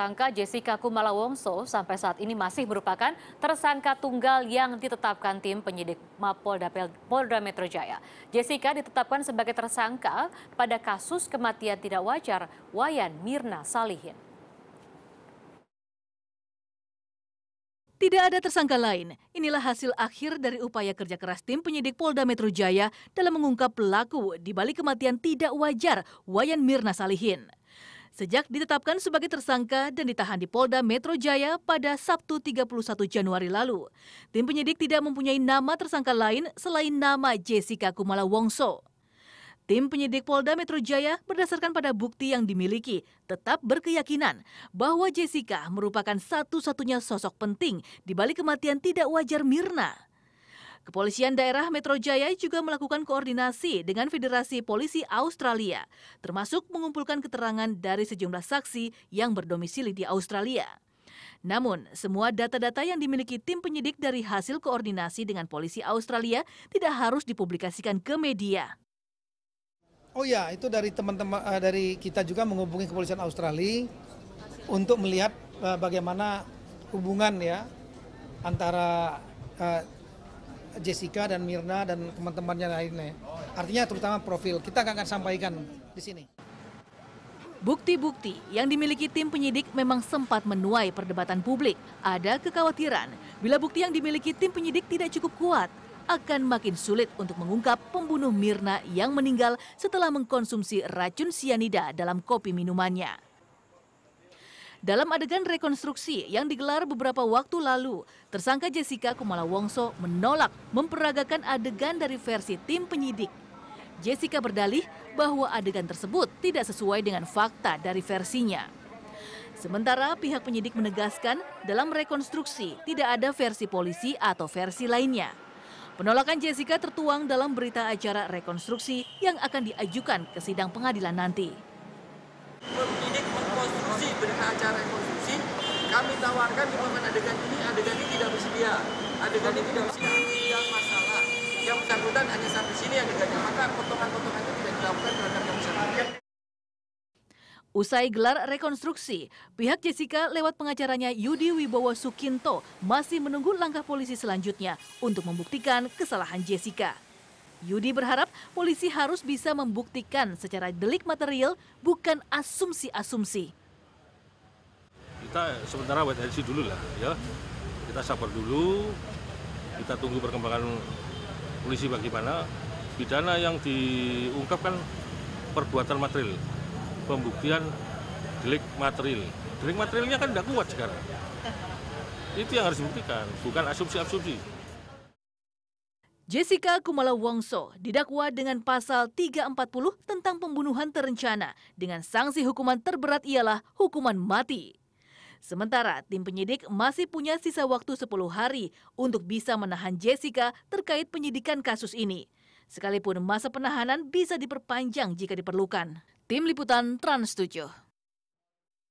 Tersangka Jessica Kumala Wongso sampai saat ini masih merupakan tersangka tunggal yang ditetapkan tim penyidik Mapolda Polda Metro Jaya. Jessica ditetapkan sebagai tersangka pada kasus kematian tidak wajar Wayan Mirna Salihin. Tidak ada tersangka lain. Inilah hasil akhir dari upaya kerja keras tim penyidik Polda Metro Jaya dalam mengungkap pelaku di balik kematian tidak wajar Wayan Mirna Salihin sejak ditetapkan sebagai tersangka dan ditahan di Polda Metro Jaya pada Sabtu 31 Januari lalu. Tim penyidik tidak mempunyai nama tersangka lain selain nama Jessica Kumala Wongso. Tim penyidik Polda Metro Jaya berdasarkan pada bukti yang dimiliki tetap berkeyakinan bahwa Jessica merupakan satu-satunya sosok penting di balik kematian tidak wajar Mirna. Kepolisian daerah Metro Jaya juga melakukan koordinasi dengan Federasi Polisi Australia, termasuk mengumpulkan keterangan dari sejumlah saksi yang berdomisili di Australia. Namun, semua data-data yang dimiliki tim penyidik dari hasil koordinasi dengan polisi Australia tidak harus dipublikasikan ke media. Oh ya, itu dari teman-teman eh, dari kita juga menghubungi kepolisian Australia untuk melihat eh, bagaimana hubungan ya antara eh, Jessica dan Mirna dan teman-temannya lainnya. Artinya terutama profil. Kita akan sampaikan di sini. Bukti-bukti yang dimiliki tim penyidik memang sempat menuai perdebatan publik. Ada kekhawatiran bila bukti yang dimiliki tim penyidik tidak cukup kuat, akan makin sulit untuk mengungkap pembunuh Mirna yang meninggal setelah mengkonsumsi racun sianida dalam kopi minumannya. Dalam adegan rekonstruksi yang digelar beberapa waktu lalu, tersangka Jessica Kumala Wongso menolak memperagakan adegan dari versi tim penyidik. Jessica berdalih bahwa adegan tersebut tidak sesuai dengan fakta dari versinya. Sementara pihak penyidik menegaskan dalam rekonstruksi tidak ada versi polisi atau versi lainnya. Penolakan Jessica tertuang dalam berita acara rekonstruksi yang akan diajukan ke sidang pengadilan nanti rekonstruksi dengan acara rekonstruksi kami tawarkan di momen adegan ini adegan ini tidak bersedia adegan ini tidak bersedia tidak masalah yang bersangkutan hanya sampai sini adegannya maka potongan-potongan itu tidak dilakukan terhadap yang bersangkutan Usai gelar rekonstruksi, pihak Jessica lewat pengacaranya Yudi Wibowo Sukinto masih menunggu langkah polisi selanjutnya untuk membuktikan kesalahan Jessica. Yudi berharap polisi harus bisa membuktikan secara delik material bukan asumsi-asumsi kita sementara wait and see dulu lah ya kita sabar dulu kita tunggu perkembangan polisi bagaimana pidana yang diungkapkan perbuatan material pembuktian delik material delik materialnya kan tidak kuat sekarang itu yang harus dibuktikan bukan asumsi-asumsi Jessica Kumala Wongso didakwa dengan pasal 340 tentang pembunuhan terencana dengan sanksi hukuman terberat ialah hukuman mati. Sementara tim penyidik masih punya sisa waktu 10 hari untuk bisa menahan Jessica terkait penyidikan kasus ini. Sekalipun masa penahanan bisa diperpanjang jika diperlukan. Tim Liputan Trans 7.